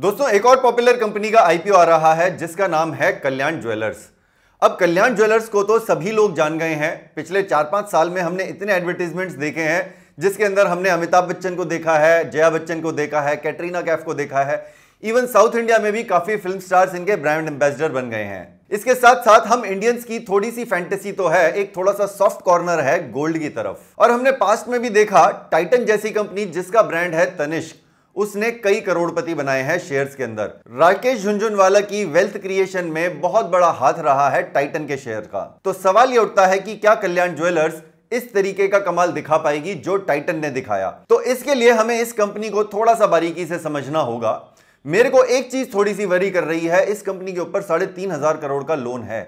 दोस्तों एक और पॉपुलर कंपनी का आईपीओ आ रहा है जिसका नाम है कल्याण ज्वेलर्स अब कल्याण ज्वेलर्स को तो सभी लोग जान गए हैं पिछले चार पांच साल में हमने इतने एडवर्टीजमेंट्स देखे हैं जिसके अंदर हमने अमिताभ बच्चन को देखा है जया बच्चन को देखा है कैटरीना कैफ को देखा है इवन साउथ इंडिया में भी काफी फिल्म स्टार्स इनके ब्रांड एम्बेसडर बन गए हैं इसके साथ साथ हम इंडियंस की थोड़ी सी फैंटेसी तो है एक थोड़ा सा सॉफ्ट कॉर्नर है गोल्ड की तरफ और हमने पास्ट में भी देखा टाइटन जैसी कंपनी जिसका ब्रांड है तनिष्क उसने कई करोड़पति बनाए हैं शेयर्स के अंदर राकेश झुंझुनवाला की वेल्थ क्रिएशन में बहुत बड़ा हाथ रहा है टाइटन के शेयर का तो सवाल ये उठता है कि क्या कल्याण ज्वेलर्स इस तरीके का कमाल दिखा पाएगी जो टाइटन ने दिखाया तो इसके लिए हमें इस कंपनी को थोड़ा सा बारीकी से समझना होगा मेरे को एक चीज थोड़ी सी वरी कर रही है इस कंपनी के ऊपर साढ़े तीन हजार करोड़ का लोन है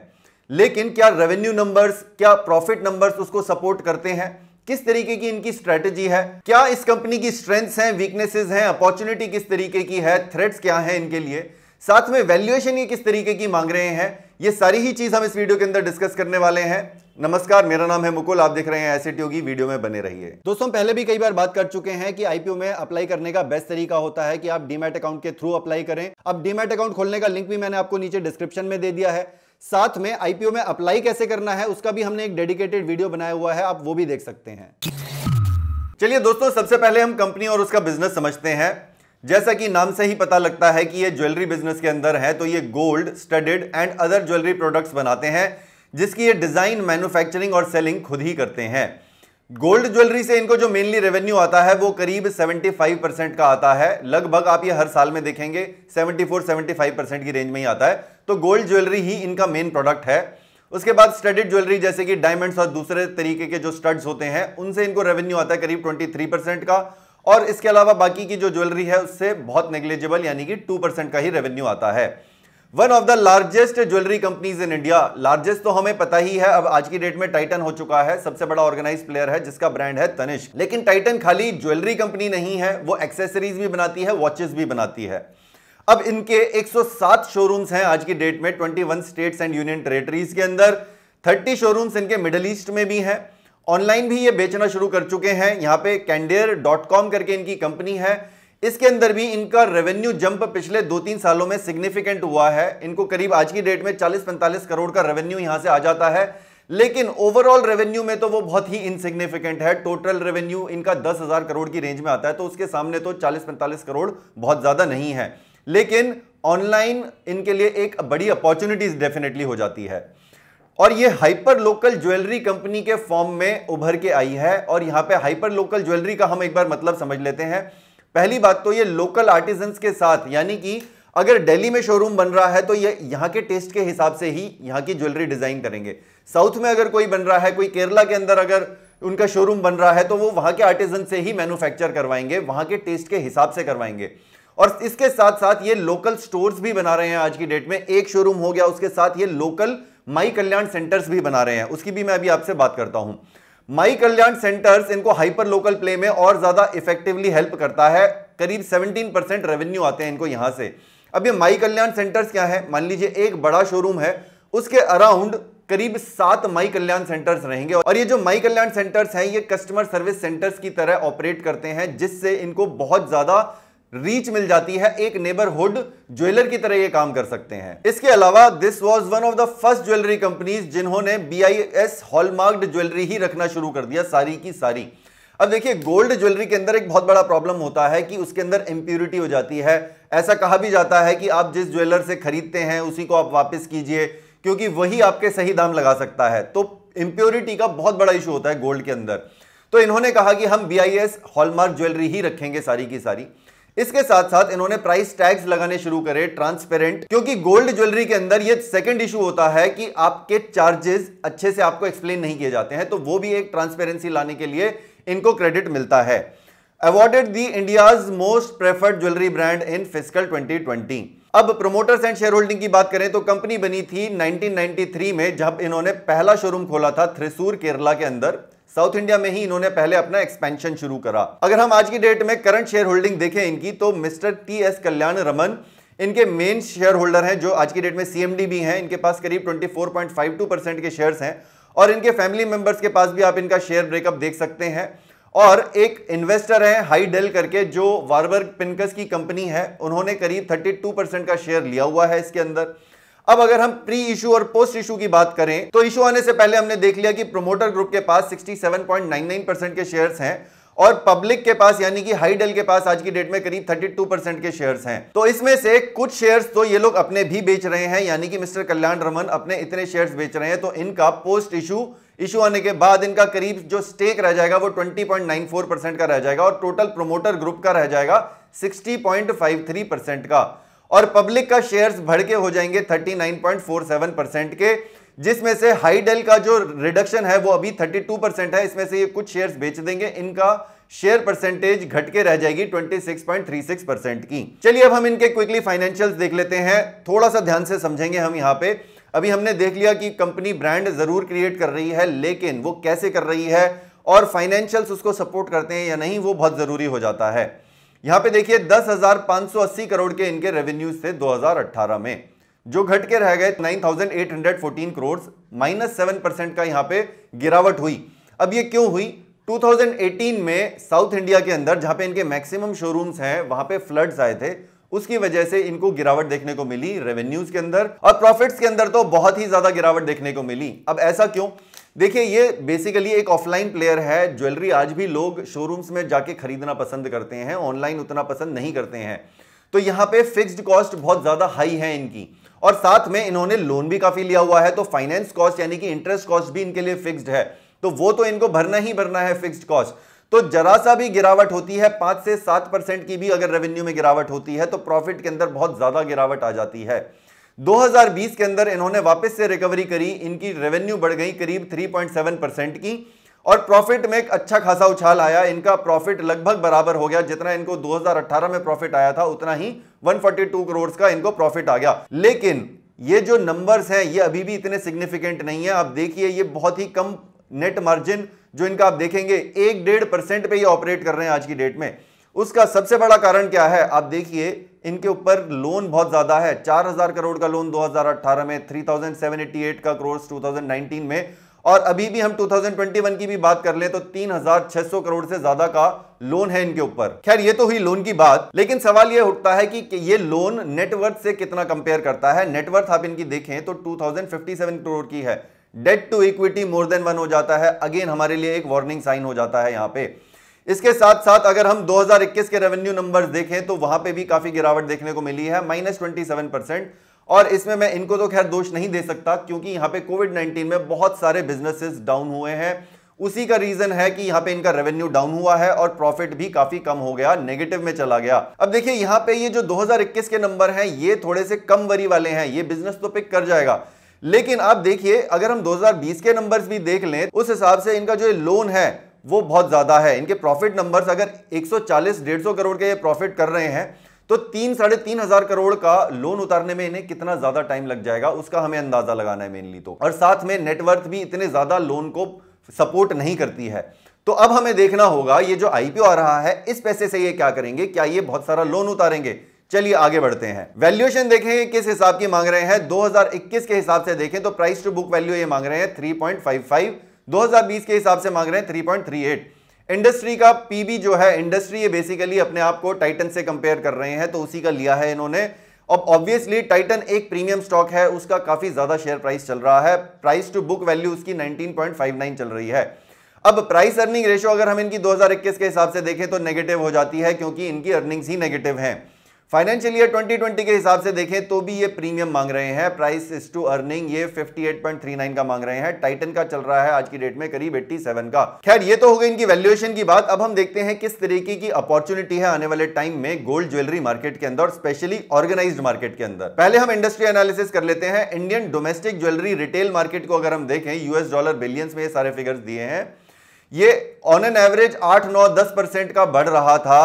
लेकिन क्या रेवेन्यू नंबर्स क्या प्रॉफिट नंबर्स उसको सपोर्ट करते हैं किस तरीके की इनकी स्ट्रेटेजी है क्या इस कंपनी की स्ट्रेंथ्स हैं वीकनेसेस हैं अपॉर्चुनिटी किस तरीके की है थ्रेट्स क्या हैं इनके लिए साथ में वैल्यूएशन ये किस तरीके की मांग रहे हैं ये सारी ही चीज़ हम इस वीडियो के अंदर डिस्कस करने वाले हैं नमस्कार मेरा नाम है मुकुल आप देख रहे हैं एसेट योगी वीडियो में बने रहिए दोस्तों हम पहले भी कई बार बात कर चुके हैं कि आईपीओ में अप्लाई करने का बेस्ट तरीका होता है कि आप डीमेट अकाउंट के थ्रू अप्लाई करें अब डीमेट अकाउंट खोलने का लिंक भी मैंने आपको नीचे डिस्क्रिप्शन में दे दिया है साथ में आईपीओ में अप्लाई कैसे करना है उसका भी हमने एक डेडिकेटेड वीडियो बनाया हुआ है आप वो भी देख सकते हैं चलिए दोस्तों सबसे पहले हम कंपनी और उसका बिजनेस समझते हैं जैसा कि नाम से ही पता लगता है कि ये ज्वेलरी बिजनेस के अंदर है तो ये gold studded and other jewellery products बनाते हैं जिसकी ये डिज़ाइन मैन्युफैक्चरिंग और सेलिंग खुद ही करते हैं गोल्ड ज्वेलरी से इनको जो मेनली रेवेन्यू आता है वो करीब 75 परसेंट का आता है लगभग आप ये हर साल में देखेंगे 74 75 परसेंट की रेंज में ही आता है तो गोल्ड ज्वेलरी ही इनका मेन प्रोडक्ट है उसके बाद स्टडेड ज्वेलरी जैसे कि डायमंड्स और दूसरे तरीके के जो स्टड्स होते हैं उनसे इनको रेवेन्यू आता है करीब ट्वेंटी परसेंट का और इसके अलावा बाकी की जो ज्वेलरी है उससे बहुत नेग्लेजेबल यानी कि टू परसेंट का ही रेवेन्यू आता है one of the largest jewellery companies in India largest तो हमें पता ही है अब आज की डेट में टाइटन हो चुका है सबसे बड़ा ऑर्गेनाइज प्लेयर है जिसका ब्रांड है तनिष लेकिन टाइटन खाली ज्वेलरी कंपनी नहीं है वो एक्सेसरीज भी बनाती है वॉचेस भी बनाती है अब इनके 107 शोरूम्स हैं आज की डेट में 21 स्टेट्स एंड यूनियन टेरेटरीज के अंदर 30 शोरूम्स इनके मिडल ईस्ट में भी हैं ऑनलाइन भी ये बेचना शुरू कर चुके हैं यहाँ पे कैंडेयर करके इनकी कंपनी है इसके अंदर भी इनका रेवेन्यू जंप पिछले दो तीन सालों में सिग्निफिकेंट हुआ है इनको करीब आज की डेट में 40-45 करोड़ का रेवेन्यू यहां से आ जाता है लेकिन ओवरऑल रेवेन्यू में तो वो बहुत ही इनसिग्निफिकेंट है टोटल रेवेन्यू इनका दस हजार करोड़ की रेंज में आता है तो उसके सामने तो चालीस पैंतालीस करोड़ बहुत ज़्यादा नहीं है लेकिन ऑनलाइन इनके लिए एक बड़ी अपॉर्चुनिटीज डेफिनेटली हो जाती है और ये हाइपर लोकल ज्वेलरी कंपनी के फॉर्म में उभर के आई है और यहां पे हाइपर लोकल ज्वेलरी का हम एक बार मतलब समझ लेते हैं पहली बात तो ये लोकल आर्टिजन के साथ यानी कि अगर दिल्ली में शोरूम बन रहा है तो ये यहाँ के टेस्ट के हिसाब से ही यहाँ की ज्वेलरी डिजाइन करेंगे साउथ में अगर कोई बन रहा है कोई केरला के अंदर अगर उनका शोरूम बन रहा है तो वो वहां के आर्टिजन से ही मैन्युफैक्चर करवाएंगे वहां के टेस्ट के हिसाब से करवाएंगे और इसके साथ साथ ये लोकल स्टोर्स भी बना रहे हैं आज की डेट में एक शोरूम हो गया उसके साथ ये लोकल माई कल्याण सेंटर्स भी बना रहे हैं उसकी भी मैं अभी आपसे बात करता हूं माई कल्याण सेंटर्स इनको हाइपर लोकल प्ले में और ज़्यादा इफेक्टिवली हेल्प करता है करीब 17 परसेंट रेवेन्यू आते हैं इनको यहाँ से अब ये माई कल्याण सेंटर्स क्या है मान लीजिए एक बड़ा शोरूम है उसके अराउंड करीब सात माई कल्याण सेंटर्स रहेंगे और ये जो माई कल्याण सेंटर्स हैं ये कस्टमर सर्विस सेंटर्स की तरह ऑपरेट करते हैं जिससे इनको बहुत ज़्यादा रीच मिल जाती है एक नेबरहुड ज्वेलर की तरह ये काम कर सकते हैं इसके अलावा this was one of the first jewellery companies जिन्होंने बीआईएस हॉलमार्क्ड ज्वेलरी ही रखना शुरू कर दिया सारी की सारी अब देखिए गोल्ड ज्वेलरी के अंदर एक बहुत बड़ा प्रॉब्लम होता है कि उसके अंदर इंप्यूरिटी हो जाती है ऐसा कहा भी जाता है कि आप जिस ज्वेलर से खरीदते हैं उसी को आप वापस कीजिए क्योंकि वही आपके सही दाम लगा सकता है तो इंप्योरिटी का बहुत बड़ा इशू होता है गोल्ड के अंदर तो इन्होंने कहा कि हम B I S hallmark jewellery ही रखेंगे सारी की सारी इसके साथ साथ इन्होंने प्राइस टैग्स लगाने शुरू करे ट्रांसपेरेंट क्योंकि गोल्ड ज्वेलरी के अंदर ये सेकंड इशू होता है कि आपके चार्जेस अच्छे से आपको एक्सप्लेन नहीं किए जाते हैं तो वो भी एक ट्रांसपेरेंसी लाने के लिए इनको क्रेडिट मिलता है awarded the India most preferred jewellery brand in physical twenty अब प्रोमोटर्स एंड शेयर होल्डिंग की बात करें तो कंपनी बनी थी 1993 में जब इन्होंने पहला शोरूम खोला था थ्रिसूर केरला के अंदर साउथ इंडिया में ही इन्होंने पहले अपना एक्सपेंशन शुरू करा अगर हम आज की डेट में करंट शेयर होल्डिंग देखें इनकी तो mister T S Kalyan Raman इनके मेन शेयर होल्डर हैं जो आज की डेट में सीएमडी भी हैं इनके पास करीब 24.52 परसेंट के शेयर्स हैं और इनके फैमिली मेंबर्स के पास भी आप इनका शेयर ब्रेकअप देख सकते हैं और एक इन्वेस्टर है हाई डेल करके जो वारबर्ग पिनकस की कंपनी है उन्होंने करीब 32 परसेंट का शेयर लिया हुआ है इसके अंदर अब अगर हम प्री इशू और पोस्ट इशू की बात करें तो इशू आने से पहले हमने देख लिया कि प्रोमोटर ग्रुप के पास 67.99 परसेंट के शेयर्स हैं और पब्लिक के पास यानी कि हाईडेल के पास आज की डेट में करीब 32 परसेंट के शेयर्स हैं तो इसमें से कुछ शेयर्स तो ये लोग अपने भी बेच रहे हैं यानी कि मिस्टर कल्याण रमन अपने इतने शेयर्स बेच रहे हैं तो इनका पोस्ट इशू इशू आने के बाद इनका करीब जो स्टेक रह जाएगा वो 20.94 परसेंट का रह जाएगा और टोटल प्रोमोटर ग्रुप का रह जाएगा सिक्सटी परसेंट का और पब्लिक का शेयर्स बढ़ के हो जाएंगे 39.47 परसेंट के जिसमें से हाईडेल का जो रिडक्शन है वो अभी 32 परसेंट है इसमें से ये कुछ शेयर्स बेच देंगे इनका शेयर परसेंटेज घट के रह जाएगी 26.36 परसेंट की चलिए अब हम इनके क्विकली फाइनेंशियल देख लेते हैं थोड़ा सा ध्यान से समझेंगे हम यहाँ पे अभी हमने देख लिया कि कंपनी ब्रांड जरूर क्रिएट कर रही है लेकिन वो कैसे कर रही है और फाइनेंशियल्स उसको सपोर्ट करते हैं या नहीं वो बहुत जरूरी हो जाता है यहां पे देखिए 10,580 करोड़ के इनके रेवेन्यूज थे 2018 में जो घट के रह गए 9,814 करोड़ माइनस सेवन परसेंट का यहां पे गिरावट हुई अब ये क्यों हुई 2018 में साउथ इंडिया के अंदर जहां पे इनके मैक्सिमम शोरूम्स हैं वहां पे फ्लड्स आए थे उसकी वजह से इनको गिरावट देखने को मिली रेवेन्यूज के अंदर और प्रॉफिट्स के अंदर तो बहुत ही ज्यादा गिरावट देखने को मिली अब ऐसा क्यों देखिए ये बेसिकली एक ऑफलाइन प्लेयर है ज्वेलरी आज भी लोग शोरूम्स में जाके खरीदना पसंद करते हैं ऑनलाइन उतना पसंद नहीं करते हैं तो यहाँ पे फिक्स्ड कॉस्ट बहुत ज़्यादा हाई है इनकी और साथ में इन्होंने लोन भी काफ़ी लिया हुआ है तो फाइनेंस कॉस्ट यानी कि इंटरेस्ट कॉस्ट भी इनके लिए फिक्स्ड है तो वो तो इनको भरना ही भरना है फिक्स्ड कॉस्ट तो जरा सा भी गिरावट होती है पाँच से सात परसेंट की भी अगर रेवेन्यू में गिरावट होती है तो प्रॉफिट के अंदर बहुत ज़्यादा गिरावट आ जाती है 2020 के अंदर इन्होंने वापस से रिकवरी करी इनकी रेवेन्यू बढ़ गई करीब 3.7 परसेंट की और प्रॉफिट में एक अच्छा खासा उछाल आया इनका प्रॉफिट लगभग बराबर हो गया जितना इनको 2018 में प्रॉफिट आया था उतना ही 142 करोड़ का इनको प्रॉफिट आ गया लेकिन ये जो नंबर्स हैं ये अभी भी इतने सिग्निफिकेंट नहीं है आप देखिए ये बहुत ही कम नेट मार्जिन जो इनका आप देखेंगे एक डेढ़ परसेंट पे ये ऑपरेट कर रहे हैं आज की डेट में उसका सबसे बड़ा कारण क्या है आप देखिए इनके ऊपर लोन बहुत ज़्यादा है 4000 करोड़ का लोन 2018 में 3788 का करोड़ 2019 में और अभी भी हम 2021 की भी बात कर ले तो 3600 करोड़ से ज़्यादा का लोन है इनके ऊपर खैर ये तो हुई लोन की बात लेकिन सवाल ये उठता है कि, ये लोन नेटवर्थ से कितना कंपेयर करता है नेटवर्थ आप इनकी देखें तो टू करोड़ की है debt to equity more than one हो जाता है अगेन हमारे लिए एक वार्निंग साइन हो जाता है यहाँ पे इसके साथ साथ अगर हम 2021 के रेवेन्यू नंबर्स देखें तो वहां पे भी काफी गिरावट देखने को मिली है माइनस ट्वेंटी सेवन परसेंट और इसमें मैं इनको तो खैर दोष नहीं दे सकता क्योंकि यहाँ पे कोविड 19 में बहुत सारे बिजनेसेस डाउन हुए हैं उसी का रीजन है कि यहाँ पे इनका रेवेन्यू डाउन हुआ है और प्रॉफिट भी काफी कम हो गया नेगेटिव में चला गया अब देखिए यहाँ पे ये जो 2021 के नंबर हैं ये थोड़े से कम वरी वाले हैं ये बिजनेस तो पिक कर जाएगा लेकिन आप देखिए अगर हम 2020 के नंबर्स भी देख लें उस हिसाब से इनका जो लोन है वो बहुत ज़्यादा है इनके प्रॉफिट नंबर्स अगर 140 150 करोड़ के ये प्रॉफिट कर रहे हैं तो तीन साढ़े तीन हजार करोड़ का लोन उतारने में इन्हें कितना ज़्यादा टाइम लग जाएगा उसका हमें अंदाज़ा लगाना है मेनली तो और साथ में नेटवर्थ भी इतने ज़्यादा लोन को सपोर्ट नहीं करती है तो अब हमें देखना होगा ये जो आईपीओ आ रहा है इस पैसे से ये क्या करेंगे क्या ये बहुत सारा लोन उतारेंगे चलिए आगे बढ़ते हैं वैल्यूएशन देखें किस हिसाब की मांग रहे हैं 2021 के हिसाब से देखें तो प्राइस टू बुक वैल्यू ये मांग रहे हैं 3.55 2020 के हिसाब से मांग रहे हैं 3.38 इंडस्ट्री का पीबी जो है इंडस्ट्री ये बेसिकली अपने आप को टाइटन से कंपेयर कर रहे हैं तो उसी का लिया है इन्होंने अब ऑब्वियसली टाइटन एक प्रीमियम स्टॉक है उसका काफी ज्यादा शेयर प्राइस चल रहा है प्राइस टू बुक वैल्यू उसकी 19.59 चल रही है अब प्राइस अर्निंग रेशो अगर हम इनकी 2021 के हिसाब से देखें तो नेगेटिव हो जाती है क्योंकि इनकी अर्निंग्स ही नेगेटिव हैं फाइनेंशियल ईयर 2020 के हिसाब से देखें तो भी ये प्रीमियम मांग रहे हैं प्राइस इज टू अर्निंग ये 58.39 का मांग रहे हैं टाइटन का चल रहा है आज की डेट में करीब 87 का खैर ये तो हो गई इनकी वैल्यूएशन की बात अब हम देखते हैं किस तरीके की अपॉर्चुनिटी है आने वाले टाइम में गोल्ड ज्वेलरी मार्केट के अंदर स्पेशली ऑर्गेनाइज मार्केट के अंदर पहले हम इंडस्ट्री एनालिसिस कर लेते हैं Indian domestic jewellery retail market को अगर हम देखें यूएस डॉलर बिलियंस में ये सारे फिगर्स दिए हैं ये ऑन एन एवरेज आठ नौ दस परसेंट का बढ़ रहा था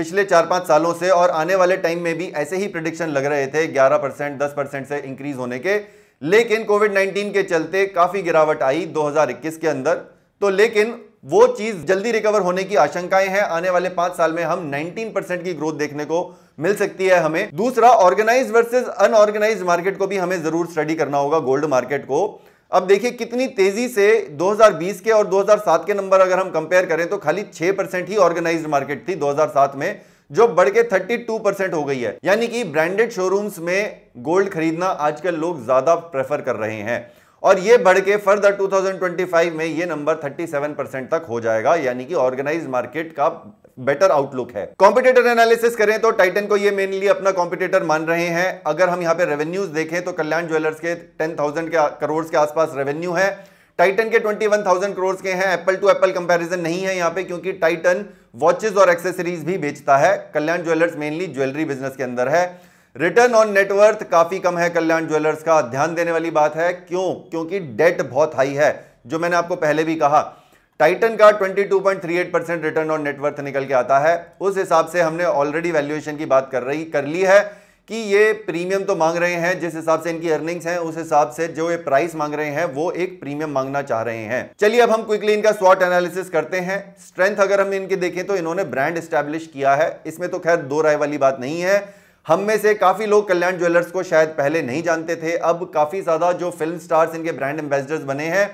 पिछले चार पाँच सालों से और आने वाले टाइम में भी ऐसे ही प्रडिक्शन लग रहे थे ग्यारह परसेंट दस परसेंट से इंक्रीज होने के लेकिन कोविड 19 के चलते काफ़ी गिरावट आई 2021 के अंदर तो लेकिन वो चीज़ जल्दी रिकवर होने की आशंकाएं हैं आने वाले पांच साल में हम 19 परसेंट की ग्रोथ देखने को मिल सकती है हमें दूसरा ऑर्गेनाइज वर्सेज अनऑर्गेनाइज मार्केट को भी हमें ज़रूर स्टडी करना होगा गोल्ड मार्केट को अब देखिए कितनी तेजी से 2020 के और 2007 के नंबर अगर हम कंपेयर करें तो खाली 6 परसेंट ही ऑर्गेनाइज्ड मार्केट थी 2007 में जो बढ़ के थर्टी परसेंट हो गई है यानी कि ब्रांडेड शोरूम्स में गोल्ड खरीदना आजकल लोग ज्यादा प्रेफर कर रहे हैं और ये बढ़ के फर्दर 2025 में ये नंबर 37 परसेंट तक हो जाएगा यानी कि ऑर्गेनाइज मार्केट का बेटर आउटलुक है कॉम्पिटेटर एनालिसिस करें तो टाइटन को ये मेनली अपना कॉम्पिटेटर मान रहे हैं अगर हम यहाँ पे रेवेन्यूज देखें तो कल्याण ज्वेलर्स के 10,000 के करोड़ के आसपास रेवेन्यू है टाइटन के 21,000 करोड़ के हैं एप्पल टू एप्पल कंपैरिजन नहीं है यहाँ पे क्योंकि टाइटन वॉचेस और एक्सेसरीज भी बेचता है Kalyan jewellers mainly jewellery business के अंदर है रिटर्न ऑन नेटवर्थ काफी कम है कल्याण ज्वेलर्स का ध्यान देने वाली बात है क्यों क्योंकि डेट बहुत हाई है जो मैंने आपको पहले भी कहा टाइटन का 22.38 परसेंट रिटर्न ऑन नेटवर्थ निकल के आता है उस हिसाब से हमने ऑलरेडी वैल्यूएशन की बात कर रही कर ली है कि ये प्रीमियम तो मांग रहे हैं जिस हिसाब से इनकी अर्निंग्स हैं उस हिसाब से जो ये प्राइस मांग रहे हैं वो एक प्रीमियम मांगना चाह रहे हैं चलिए अब हम क्विकली इनका स्वॉट एनालिसिस करते हैं स्ट्रेंथ अगर हम इनके देखें तो इन्होंने ब्रांड स्टैब्लिश किया है इसमें तो खैर दो राय वाली बात नहीं है हम में से काफ़ी लोग कल्याण ज्वेलर्स को शायद पहले नहीं जानते थे अब काफ़ी ज़्यादा जो फिल्म स्टार्स इनके ब्रांड एम्बेसडर्स बने हैं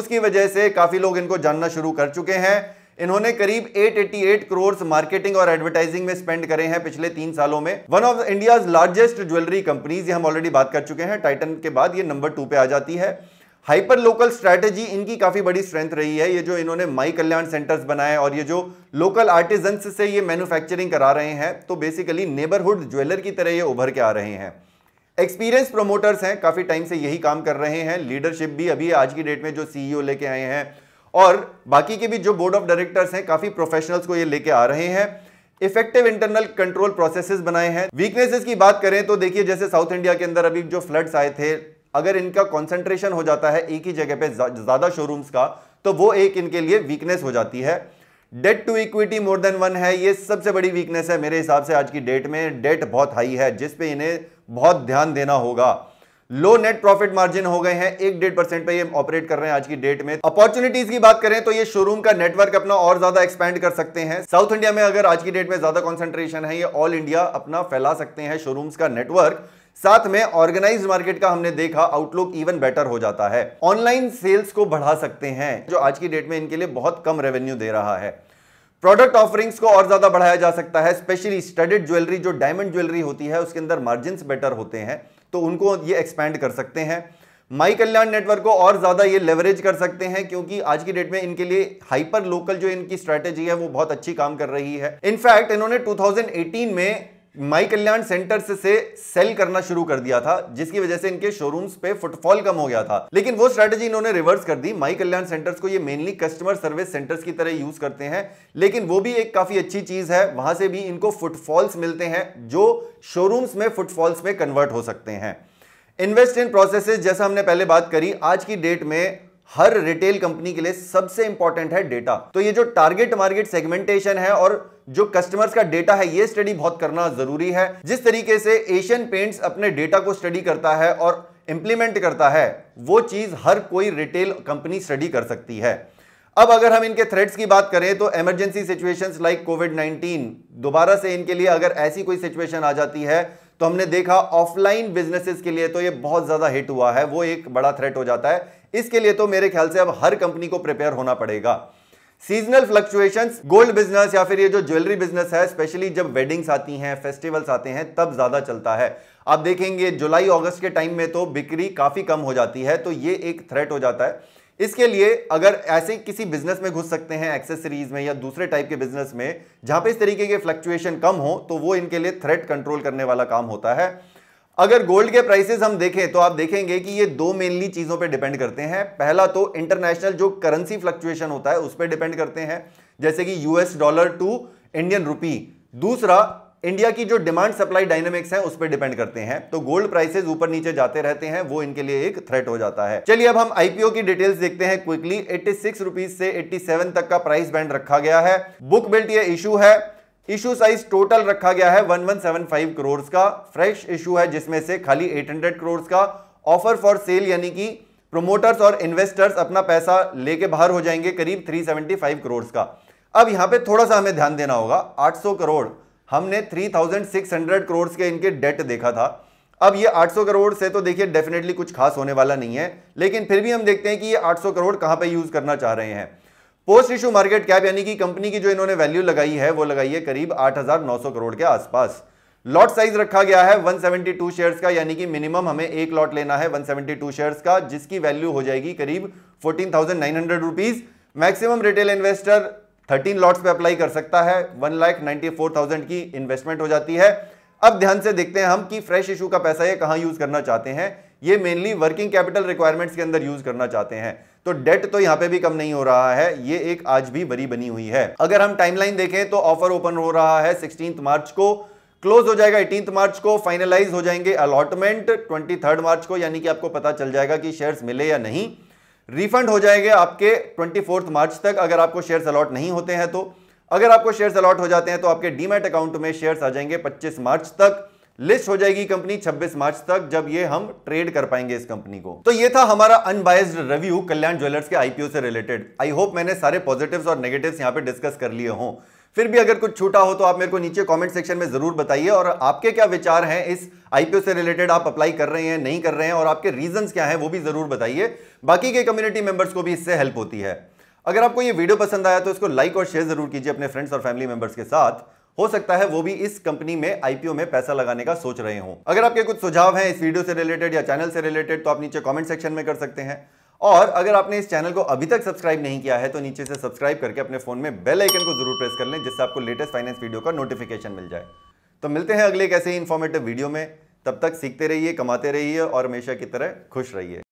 उसकी वजह से काफ़ी लोग इनको जानना शुरू कर चुके हैं इन्होंने करीब 888 करोड़ मार्केटिंग और एडवर्टाइजिंग में स्पेंड करे हैं पिछले तीन सालों में one of India largest jewellery companies ये हम ऑलरेडी बात कर चुके हैं टाइटन के बाद ये नंबर टू पे आ जाती है हाइपर लोकल स्ट्रैटेजी इनकी काफ़ी बड़ी स्ट्रेंथ रही है ये जो इन्होंने माई कल्याण सेंटर्स बनाए और ये जो लोकल आर्टिजन से ये मैन्युफैक्चरिंग करा रहे हैं तो बेसिकली नेबरहुड ज्वेलर की तरह ये उभर के आ रहे हैं एक्सपीरियंस प्रोमोटर्स हैं काफ़ी टाइम से यही काम कर रहे हैं लीडरशिप भी अभी आज की डेट में जो सीईओ लेके आए हैं और बाकी के भी जो बोर्ड ऑफ डायरेक्टर्स हैं काफ़ी प्रोफेशनल्स को ये लेके आ रहे हैं इफेक्टिव इंटरनल कंट्रोल प्रोसेसेस बनाए हैं वीकनेसेस की बात करें तो देखिए जैसे साउथ इंडिया के अंदर अभी जो फ्लड्स आए थे अगर इनका कॉन्सेंट्रेशन हो जाता है एक ही जगह पे ज्यादा शोरूम्स का तो वो एक इनके लिए वीकनेस हो जाती है debt to equity more than one है ये सबसे बड़ी वीकनेस है मेरे हिसाब से आज की डेट में डेट बहुत हाई है जिस पे इन्हें बहुत ध्यान देना होगा लो नेट प्रॉफिट मार्जिन हो गए हैं एक डेढ़ परसेंट पे ऑपरेट कर रहे हैं आज की डेट में अपॉर्चुनिटीज की बात करें तो ये शोरूम का नेटवर्क अपना और ज्यादा एक्सपेंड कर सकते हैं साउथ इंडिया में अगर आज की डेट में ज्यादा कॉन्सेंट्रेशन है ये ऑल इंडिया अपना फैला सकते हैं शोरूम्स का नेटवर्क साथ में ऑर्गेनाइज मार्केट का हमने देखा आउटलुक इवन बेटर हो जाता है ऑनलाइन सेल्स को बढ़ा सकते हैं जो आज की डेट में इनके लिए बहुत कम रेवेन्यू दे रहा है प्रोडक्ट ऑफरिंग्स को और ज्यादा बढ़ाया जा सकता है स्पेशली स्टडेड ज्वेलरी जो डायमंड ज्वेलरी होती है उसके अंदर मार्जिन बेटर होते हैं तो उनको ये एक्सपैंड कर सकते हैं माई कल्याण नेटवर्क को और ज़्यादा ये लेवरेज कर सकते हैं क्योंकि आज की डेट में इनके लिए हाइपर लोकल जो इनकी स्ट्रेटेजी है वो बहुत अच्छी काम कर रही है इनफैक्ट इन्होंने 2018 में माई कल्याण सेंटर से, से सेल करना शुरू कर दिया था जिसकी वजह से इनके शोरूम्स पे फुटफॉल कम हो गया था लेकिन वो स्ट्रेटेजी इन्होंने रिवर्स कर दी माई कल्याण सेंटर्स को ये मेनली कस्टमर सर्विस सेंटर्स की तरह यूज करते हैं लेकिन वो भी एक काफी अच्छी चीज है वहां से भी इनको फुटफॉल्स मिलते हैं जो शोरूम्स में फुटफॉल्स में कन्वर्ट हो सकते हैं इन्वेस्ट इन प्रोसेसेस जैसा हमने पहले बात करी आज की डेट में हर रिटेल कंपनी के लिए सबसे इंपॉर्टेंट है डेटा तो ये जो टारगेट मार्केट सेगमेंटेशन है और जो कस्टमर्स का डेटा है ये स्टडी बहुत करना जरूरी है जिस तरीके से एशियन पेंट्स अपने डेटा को स्टडी करता है और इंप्लीमेंट करता है वो चीज हर कोई रिटेल कंपनी स्टडी कर सकती है अब अगर हम इनके थ्रेड्स की बात करें तो इमरजेंसी सिचुएशंस लाइक कोविड 19 दोबारा से इनके लिए अगर ऐसी कोई सिचुएशन आ जाती है तो हमने देखा ऑफलाइन बिजनेसेस के लिए तो ये बहुत ज्यादा हिट हुआ है वो एक बड़ा थ्रेट हो जाता है इसके लिए तो मेरे ख्याल से अब हर कंपनी को प्रिपेयर होना पड़ेगा सीजनल फ्लक्चुएशंस गोल्ड बिजनेस या फिर ये जो ज्वेलरी बिजनेस है स्पेशली जब वेडिंग्स आती हैं फेस्टिवल्स आते हैं तब ज्यादा चलता है आप देखेंगे जुलाई अगस्त के टाइम में तो बिक्री काफी कम हो जाती है तो ये एक थ्रेट हो जाता है इसके लिए अगर ऐसे किसी बिजनेस में घुस सकते हैं एक्सेसरीज में या दूसरे टाइप के बिजनेस में जहां पे इस तरीके के फ्लक्चुएशन कम हो तो वो इनके लिए थ्रेट कंट्रोल करने वाला काम होता है अगर गोल्ड के प्राइसेस हम देखें तो आप देखेंगे कि ये दो मेनली चीज़ों पे डिपेंड करते हैं पहला तो इंटरनेशनल जो करेंसी फ्लक्चुएशन होता है उस पर डिपेंड करते हैं जैसे कि US dollar to Indian rupee दूसरा इंडिया की जो डिमांड सप्लाई डायनेमिक्स है उस पर डिपेंड करते हैं तो गोल्ड प्राइसेस ऊपर नीचे जाते रहते हैं वो इनके लिए एक थ्रेट हो जाता है चलिए अब हम आईपीओ की डिटेल्स देखते हैं क्विकली एट्टी सिक्स से एट्टी तक का प्राइस बैंड रखा गया है बुक बिल्ट यह इशू है इशू साइज टोटल रखा गया है 1175 करोड़ का फ्रेश इशू है जिसमें से खाली 800 करोड़ का ऑफर फॉर सेल यानी कि प्रोमोटर्स और इन्वेस्टर्स अपना पैसा लेके बाहर हो जाएंगे करीब 375 करोड़ का अब यहां पे थोड़ा सा हमें ध्यान देना होगा 800 करोड़ हमने 3600 करोड़ के इनके डेट देखा था अब ये 800 करोड़ से तो देखिए डेफिनेटली कुछ खास होने वाला नहीं है लेकिन फिर भी हम देखते हैं कि ये 800 करोड़ कहां पे यूज करना चाह रहे हैं पोस्ट इशू मार्केट कैप यानी कि कंपनी की जो इन्होंने वैल्यू लगाई है वो लगाई है करीब 8,900 करोड़ के आसपास लॉट साइज रखा गया है 172 शेयर्स का यानी कि मिनिमम हमें एक लॉट लेना है 172 शेयर्स का जिसकी वैल्यू हो जाएगी करीब 14,900 rupees maximum retail investor 13 lots पे अप्लाई कर सकता है one lakh ninety four thousand की इन्वेस्टमेंट हो जाती है अब ध्यान से देखते हैं हम कि फ्रेश इशू का पैसा ये कहां यूज करना चाहते हैं ये मेनली वर्किंग कैपिटल रिक्वायरमेंट्स के अंदर यूज करना चाहते हैं तो डेट तो यहां पे भी कम नहीं हो रहा है ये एक आज भी बरी बनी हुई है अगर हम टाइमलाइन देखें तो ऑफर ओपन हो रहा है सिक्सटींथ मार्च को क्लोज हो जाएगा एटीन मार्च को फाइनलाइज हो जाएंगे अलॉटमेंट ट्वेंटी थर्ड मार्च को यानी कि आपको पता चल जाएगा कि शेयर मिले या नहीं रिफंड हो जाएंगे आपके ट्वेंटी फोर्थ मार्च तक अगर आपको शेयर्स अलॉट नहीं होते हैं तो अगर आपको शेयर्स अलॉट हो जाते हैं तो आपके डीमेट अकाउंट में शेयर्स आ जाएंगे 25 मार्च तक लिस्ट हो जाएगी कंपनी 26 मार्च तक जब ये हम ट्रेड कर पाएंगे इस कंपनी को तो ये था हमारा अनबायस्ड रिव्यू कल्याण ज्वेलर्स के आईपीओ से रिलेटेड आई होप मैंने सारे पॉजिटिव्स और नेगेटिव्स यहाँ पे डिस्कस कर लिए हों फिर भी अगर कुछ छूटा हो तो आप मेरे को नीचे कमेंट सेक्शन में जरूर बताइए और आपके क्या विचार हैं इस आईपीओ से रिलेटेड आप अप्लाई कर रहे हैं नहीं कर रहे हैं और आपके रीजंस क्या हैं वो भी जरूर बताइए बाकी के कम्युनिटी मेंबर्स को भी इससे हेल्प होती है अगर आपको ये वीडियो पसंद आया तो इसको लाइक और शेयर जरूर कीजिए अपने फ्रेंड्स और फैमिली मेंबर्स के साथ हो सकता है वो भी इस कंपनी में आईपीओ में पैसा लगाने का सोच रहे हो अगर आपके कुछ सुझाव हैं इस वीडियो से रिलेटेड या चैनल से रिलेटेड तो आप नीचे कॉमेंट सेक्शन में कर सकते हैं और अगर आपने इस चैनल को अभी तक सब्सक्राइब नहीं किया है तो नीचे से सब्सक्राइब करके अपने फोन में बेल आइकन को जरूर प्रेस कर लें जिससे आपको लेटेस्ट फाइनेंस वीडियो का नोटिफिकेशन मिल जाए तो मिलते हैं अगले एक ऐसे ही इन्फॉर्मेटिव वीडियो में तब तक सीखते रहिए कमाते रहिए और हमेशा की तरह खुश रहिए